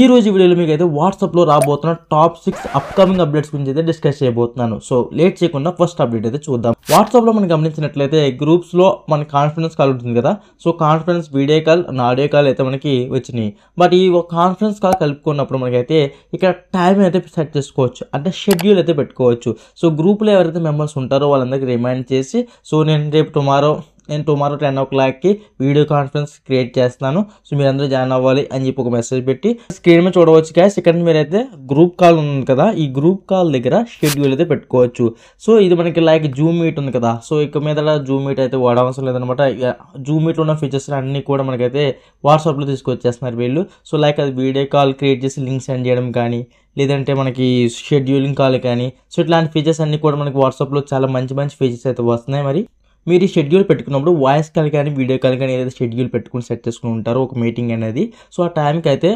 ఈ రోజు వీడియోలో మీకు అయితే వాట్సాప్లో రాబోతున్న టాప్ సిక్స్ అప్కమింగ్ అప్డేట్స్ గురించి అయితే డిస్కస్ చేయబోతున్నాను సో లేట్ చేయకుండా ఫస్ట్ అప్డేట్ అయితే చూద్దాం వాట్సాప్లో మనం గమనించినట్లయితే గ్రూప్స్లో మన కాన్ఫిడెన్స్ కాల్ ఉంటుంది కదా so conference video call audio call అయితే మనకి వచ్చినాయి బట్ ఈ కాన్ఫరెన్స్ కాల్ కలుపుకున్నప్పుడు మనకైతే ఇక్కడ టైం అయితే సెట్ చేసుకోవచ్చు అంటే షెడ్యూల్ అయితే పెట్టుకోవచ్చు సో గ్రూప్లో ఎవరైతే మెంబర్స్ ఉంటారో వాళ్ళందరికీ రిమైండ్ చేసి సో నేను రేపు టుమారో నేను టుమారో టెన్ ఓ క్లాక్కి వీడియో కాన్ఫరెన్స్ క్రియేట్ చేస్తున్నాను సో మీరు అందరూ జాయిన్ అవ్వాలి అని చెప్పి ఒక మెసేజ్ పెట్టి స్క్రీన్ మీద చూడవచ్చు క్యాష్ ఇక్కడ మీరైతే గ్రూప్ కాల్ ఉంది కదా ఈ గ్రూప్ కాల్ దగ్గర షెడ్యూల్ అయితే పెట్టుకోవచ్చు సో ఇది మనకి లైక్ జూమ్ మీట్ ఉంది కదా సో ఇక మీద జూమ్ మీట్ అయితే వాడవసరం లేదనమాట జూమ్ మీట్లో ఉన్న ఫీచర్స్ అన్నీ కూడా మనకైతే వాట్సాప్లో తీసుకొచ్చేస్తున్నారు వీళ్ళు సో లైక్ అది వీడియో కాల్ క్రియేట్ చేసి లింక్ సెండ్ చేయడం కానీ లేదంటే మనకి షెడ్యూలింగ్ కాల్ కానీ సో ఇట్లాంటి ఫీచర్స్ అన్నీ కూడా మనకి వాట్సాప్లో చాలా మంచి మంచి ఫీచర్స్ అయితే వస్తున్నాయి మరి మీరు ఈ షెడ్యూల్ పెట్టుకున్నప్పుడు వాయిస్ కాల్ కానీ వీడియో కాల్ కానీ ఏదైతే షెడ్యూల్ పెట్టుకుని సెట్ చేసుకుని ఉంటారో ఒక మీటింగ్ అనేది సో ఆ టైంకి అయితే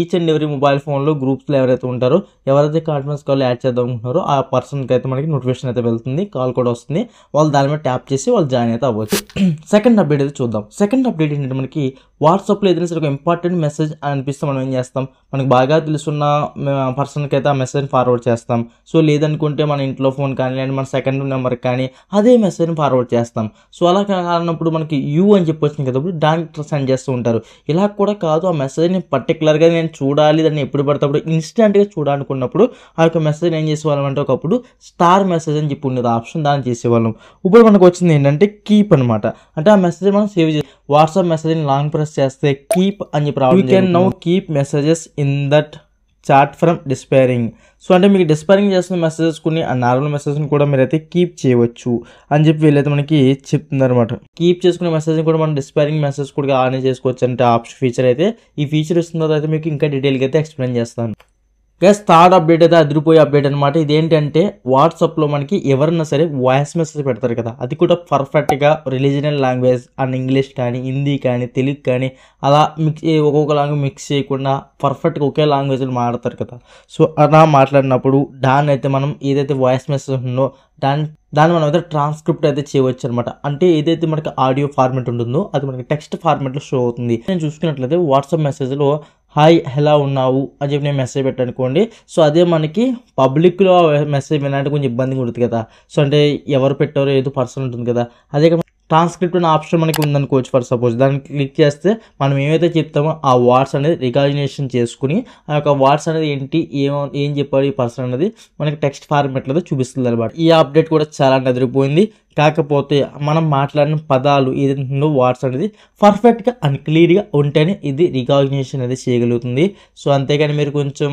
ఈచ్ అండ్ ఎవరీ మొబైల్ ఫోన్లో గ్రూప్స్లో ఎవరైతే ఉంటారో ఎవరైతే కాన్ఫరెన్స్ కాల్ యాడ్ చేద్దాం అనుకుంటున్నారో ఆ పర్సన్కి అయితే మనకి నోటిఫికేషన్ అయితే వెళ్తుంది కాల్ కూడా వస్తుంది వాళ్ళు దాని మీద ట్యాప్ చేసి వాళ్ళు జాయిన్ అయితే అవ్వచ్చు సెకండ్ అప్డేట్ అయితే చూద్దాం సెకండ్ అప్డేట్ ఏంటంటే మనకి వాట్సాప్లో ఏదైనా సరే ఒక ఇంపార్టెంట్ మెసేజ్ అనిపిస్తే మనం ఏం చేస్తాం మనకు బాగా తెలుసున్న పర్సన్కి అయితే ఆ మెసేజ్ని ఫార్వర్డ్ చేస్తాం సో లేదనుకుంటే మన ఇంట్లో ఫోన్ కానీ మన సెకండ్ నెంబర్కి కానీ అదే మెసేజ్ని ఫార్వర్డ్ కూడా చేస్తాం సో అలా కానప్పుడు మనకి యూ అని చెప్పి వచ్చింది కదా ఇప్పుడు దానికి సెండ్ చేస్తూ ఉంటారు ఇలా కూడా కాదు ఆ మెసేజ్ని పర్టికులర్గా నేను చూడాలి దాన్ని ఎప్పుడు పడతాడు ఇన్స్టెంట్గా చూడాలనుకున్నప్పుడు ఆ యొక్క మెసేజ్ ఏం చేసేవాళ్ళం అంటే ఒకప్పుడు స్టార్ మెసేజ్ అని చెప్పి ఉండేది ఆప్షన్ దాన్ని చేసేవాళ్ళం ఇప్పుడు మనకు వచ్చింది ఏంటంటే కీప్ అనమాట అంటే ఆ మెసేజ్ మనం సేవ్ చేసి వాట్సాప్ మెసేజ్ని లాంగ్ ప్రెస్ చేస్తే కీప్ అని చెప్పి you can now keep messages in that chat from disappearing so అంటే మీకు డిస్పైరింగ్ చేసిన మెసేజెస్ కొన్ని ఆ నార్మల్ మెసేజ్ని కూడా మీరైతే కీప్ చేయవచ్చు అని చెప్పి వీళ్ళైతే మనకి చెప్తుందనమాట కీప్ చేసుకునే మెసేజ్ని కూడా మనం డిస్పైరింగ్ మెసేజ్ కూడా ఆన్ చేసుకోవచ్చు అంటే ఆప్షన్ ఫీచర్ అయితే ఈ ఫీచర్ ఇస్తున్న తర్వాత మీకు ఇంకా డీటెయిల్గా అయితే ఎక్స్ప్లెయిన్ చేస్తాను గైస్ థర్డ్ అప్డేట్ అయితే అదిరిపోయే అప్డేట్ అనమాట ఇదేంటంటే వాట్సాప్లో మనకి ఎవరన్నా సరే వాయిస్ మెసేజ్ పెడతారు కదా అది కూడా పర్ఫెక్ట్గా రిలీజియనల్ లాంగ్వేజ్ అండ్ ఇంగ్లీష్ కానీ హిందీ కానీ తెలుగు కానీ అలా మిక్స్ ఒక్కొక్క లాంగ్వేజ్ మిక్స్ చేయకుండా పర్ఫెక్ట్గా ఒకే లాంగ్వేజ్లో మాట్లాడతారు కదా సో అలా మాట్లాడినప్పుడు దాన్ని అయితే మనం ఏదైతే వాయిస్ మెసేజ్ ఉందో దాని దాన్ని మనం అయితే ట్రాన్స్క్రిప్ట్ అయితే చేయవచ్చు అనమాట అంటే ఏదైతే మనకి ఆడియో ఫార్మేట్ ఉంటుందో అది మనకి టెక్స్ట్ ఫార్మేట్లో షో అవుతుంది నేను చూసుకున్నట్లయితే వాట్సాప్ మెసేజ్లో హాయ్ ఎలా ఉన్నావు అని చెప్పి నేను మెసేజ్ పెట్టనుకోండి సో అదే మనకి పబ్లిక్లో మెసేజ్ వినడానికి కొంచెం ఇబ్బంది ఉంటుంది కదా సో అంటే ఎవరు పెట్టారో ఏదో పర్సన్ ఉంటుంది కదా అదే ట్రాన్స్క్రిప్ట్ అనే ఆప్షన్ మనకి ఉందనుకోవచ్చు ఫర్ సపోజ్ దాన్ని క్లిక్ చేస్తే మనం ఏమైతే చెప్తామో ఆ వార్డ్స్ అనేది రికాగ్నేషన్ చేసుకుని ఆ యొక్క వార్డ్స్ అనేది ఏంటి ఏం ఏం చెప్పాలి ఈ పర్సన్ అనేది మనకి టెక్స్ట్ ఫార్మేట్లో చూపిస్తుంది అనమాట ఈ అప్డేట్ కూడా చాలా నదిరిపోయింది కాకపోతే మనం మాట్లాడిన పదాలు ఏదైతుందో వార్డ్స్ అనేది పర్ఫెక్ట్గా అండ్ క్లియర్గా ఉంటేనే ఇది రికాగ్నేషన్ అనేది చేయగలుగుతుంది సో అంతేగాని మీరు కొంచెం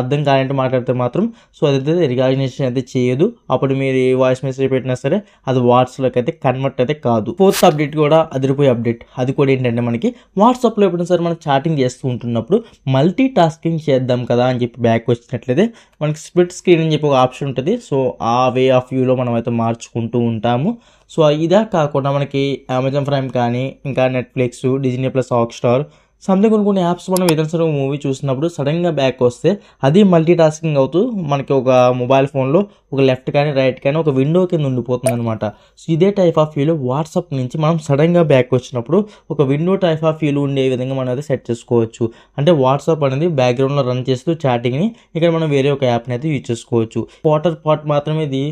అర్థం కానట్టు మాట్లాడితే మాత్రం సో అదైతే రికాగ్నేషన్ అయితే చేయదు అప్పుడు మీరు ఏ వాయిస్ మెసేజ్ పెట్టినా సరే అది వాట్సాప్లోకి అయితే కన్వర్ట్ అయితే కాదు ఫోర్త్ అప్డేట్ కూడా అదిరిపోయే అప్డేట్ అది కూడా ఏంటంటే మనకి వాట్సాప్లో ఎప్పుడైనా సరే మనం చాటింగ్ చేస్తూ ఉంటున్నప్పుడు మల్టీ టాస్కింగ్ చేద్దాం కదా అని చెప్పి బ్యాక్ వచ్చినట్లయితే మనకి స్ప్లిట్ స్క్రీన్ అని చెప్పి ఒక ఆప్షన్ ఉంటుంది సో ఆ వే ఆఫ్ వ్యూలో మనం అయితే మార్చుకుంటూ ఉంటాము సో ఇదే కాకుండా మనకి అమెజాన్ ప్రైమ్ కానీ ఇంకా Netflix Disney plus Hotstar something కొన్ని కొన్ని యాప్స్ మనం ఏదైనా మూవీ చూసినప్పుడు సడన్గా బ్యాక్ వస్తే అది మల్టీ టాస్కింగ్ అవుతూ మనకి ఒక మొబైల్ ఫోన్లో ఒక లెఫ్ట్ కానీ రైట్ కానీ ఒక విండో కింద ఉండిపోతుంది అనమాట సో ఇదే టైప్ ఆఫ్ ఫీల్ వాట్సాప్ నుంచి మనం సడన్గా బ్యాక్ వచ్చినప్పుడు ఒక విండో టైప్ ఆఫ్ ఫీల్ ఉండే విధంగా మనం అయితే సెట్ చేసుకోవచ్చు అంటే వాట్సాప్ అనేది బ్యాక్గ్రౌండ్లో రన్ చేస్తూ చాటింగ్ని ఇక్కడ మనం వేరే ఒక యాప్ని అయితే యూజ్ చేసుకోవచ్చు వాటర్ పాట్ మాత్రమే ఇది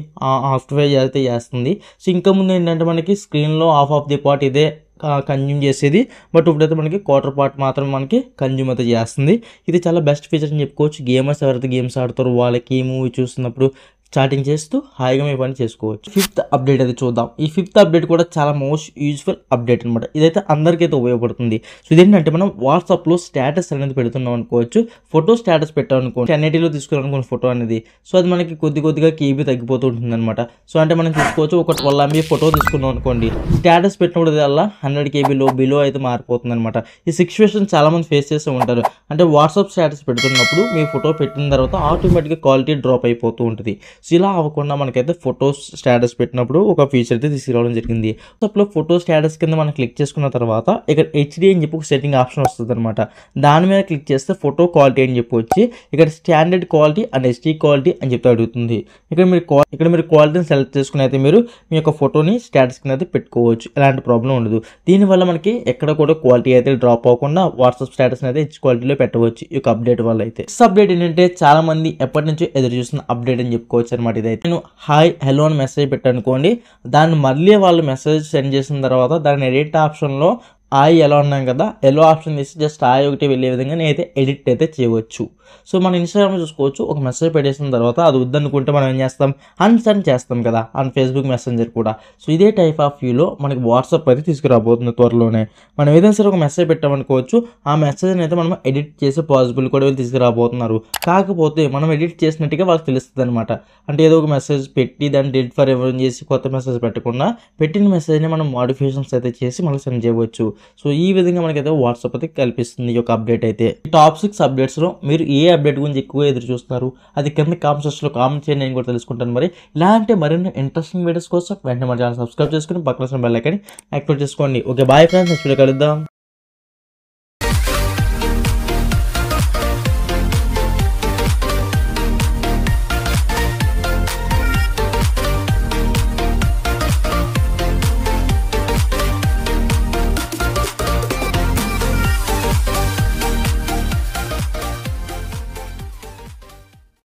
ఆఫ్ట్వేర్ అయితే చేస్తుంది సో ఇంకా ముందు ఏంటంటే మనకి స్క్రీన్లో ఆఫ్ ఆఫ్ ది పాట్ ఇదే కన్జ్యూమ్ చేసేది బట్ ఇప్పుడైతే మనకి క్వార్టర్ పార్ట్ మాత్రం మనకి కన్జ్యూమ్ అయితే చేస్తుంది ఇది చాలా బెస్ట్ ఫీచర్ అని చెప్పుకోవచ్చు గేమర్స్ ఎవరైతే గేమ్స్ ఆడతారో వాళ్ళకి మూవీ చూస్తున్నప్పుడు చాటింగ్ చేస్తూ హాయిగా మీ పని చేసుకోవచ్చు ఫిఫ్త్ అప్డేట్ అయితే చూద్దాం ఈ ఫిఫ్త్ అప్డేట్ కూడా చాలా మోస్ట్ యూజ్ఫుల్ అప్డేట్ అనమాట ఇదైతే అందరికైతే ఉపయోగపడుతుంది సో ఇదేంటంటే మనం వాట్సాప్లో స్టేటస్ అనేది పెడుతున్నాం అనుకోవచ్చు ఫోటో స్టేటస్ పెట్టాం అనుకోండి ఎయిటీలో తీసుకురానుకున్న ఫోటో అనేది సో అది మనకి కొద్ది కొద్దిగా కేబీ తగ్గిపోతూ ఉంటుంది అనమాట సో అంటే మనం చూసుకోవచ్చు ఒక ట్వల్ ఎంబీ ఫోటో తీసుకున్నాం అనుకోండి స్టేటస్ పెట్టినప్పుడు అలా హండ్రెడ్ కేబీలో బిలో అయితే మారిపోతుంది అనమాట ఈ సిచ్యువేషన్ చాలామంది ఫేస్ చేస్తూ ఉంటారు అంటే వాట్సాప్ స్టేటస్ పెడుతున్నప్పుడు మీ ఫోటో పెట్టిన తర్వాత ఆటోమేటిక్గా క్వాలిటీ డ్రాప్ అయిపోతూ ఉంటుంది సో ఇలా అవ్వకుండా మనకైతే ఫోటో స్టేటస్ పెట్టినప్పుడు ఒక ఫీచర్ అయితే తీసుకురావడం జరిగింది సో అప్పుడు ఫోటో స్టేటస్ కింద మనం క్లిక్ చేసుకున్న తర్వాత ఇక్కడ హెచ్డి అని చెప్పి ఒక సెట్టింగ్ ఆప్షన్ వస్తుంది అనమాట దాని మీద క్లిక్ చేస్తే ఫోటో క్వాలిటీ అని చెప్పి వచ్చి ఇక్కడ standard quality and HD quality అని చెప్పి అడుగుతుంది ఇక్కడ మీరు ఇక్కడ మీరు క్వాలిటీని సెలెక్ట్ చేసుకుని అయితే మీరు మీ యొక్క ఫోటోని స్టేటస్ కింద అయితే పెట్టుకోవచ్చు ఎలాంటి ప్రాబ్లం ఉండదు దీనివల్ల మనకి ఎక్కడ కూడా క్వాలిటీ అయితే డ్రాప్ అవ్వకుండా వాట్సాప్ స్టేటస్ అయితే హెచ్ క్వాలిటీలో పెట్టవచ్చు ఈ యొక్క అప్డేట్ వల్ల అయితే అప్డేట్ ఏంటంటే చాలా మంది ఎప్పటి నుంచో ఎదురు చూస్తున్న అప్డేట్ అని చెప్పుకోవచ్చు చేయవచ్చు అనమాట ఇదైతే నేను హాయ్ హలో అని మెసేజ్ పెట్టనుకోండి దాన్ని మళ్ళీ వాళ్ళు మెసేజ్ సెండ్ చేసిన తర్వాత దాని ఎడిట్ ఆప్షన్లో ఐ ఎలా ఉన్నాం కదా ఎల్లో ఆప్షన్ తీసి జస్ట్ ఐ ఒకటి వెళ్ళే విధంగా నేను అయితే ఎడిట్ అయితే చేయవచ్చు సో మన ఇన్స్టాగ్రామ్ చూసుకోవచ్చు ఒక మెసేజ్ పెట్టేసిన తర్వాత అది వద్దనుకుంటే మనం ఏం చేస్తాం అన్సెండ్ చేస్తాం కదా అన్ ఫేస్బుక్ మెసెంజర్ కూడా సో ఇదే టైప్ ఆఫ్ వ్యూలో మనకి వాట్సాప్ అయితే తీసుకురాబోతుంది త్వరలోనే మనం ఏదైనా సరే ఒక మెసేజ్ పెట్టామనుకోవచ్చు ఆ మెసేజ్ని అయితే మనం ఎడిట్ చేసే పాసిబుల్ కూడా వీళ్ళు తీసుకురాబోతున్నారు కాకపోతే మనం ఎడిట్ చేసినట్టుగా వాళ్ళకి తెలుస్తుంది అనమాట అంటే ఏదో ఒక మెసేజ్ పెట్టి దాన్ని డెడ్ ఫర్ ఎవరు చేసి కొత్త మెసేజ్ పెట్టకుండా పెట్టిన మెసేజ్ని మనం మాడిఫికేషన్స్ అయితే చేసి మనం సెండ్ చేయవచ్చు సో ఈ విధంగా మనకైతే వాట్సాప్ అయితే కల్పిస్తుంది ఈ యొక్క అప్డేట్ అయితే ఈ టాప్ సిక్స్ అప్డేట్స్లో మీరు ఏ అప్డేట్ గురించి ఎక్కువ ఎదురు చూస్తున్నారు అది కింద కామెంట్ సెక్షన్లో కామెంట్ చేయండి నేను కూడా తెలుసుకుంటాను మరి ఇలాంటి మరిన్ని ఇంట్రెస్టింగ్ వీడియోస్ కోసం వెంటనే మన ఛానల్ సబ్స్క్రైబ్ చేసుకుని పక్కన బెల్ ఐకాన్ యాక్టివేట్ చేసుకోండి ఓకే బాయ్ ఫ్రెండ్స్ వీడియో కలుద్దాం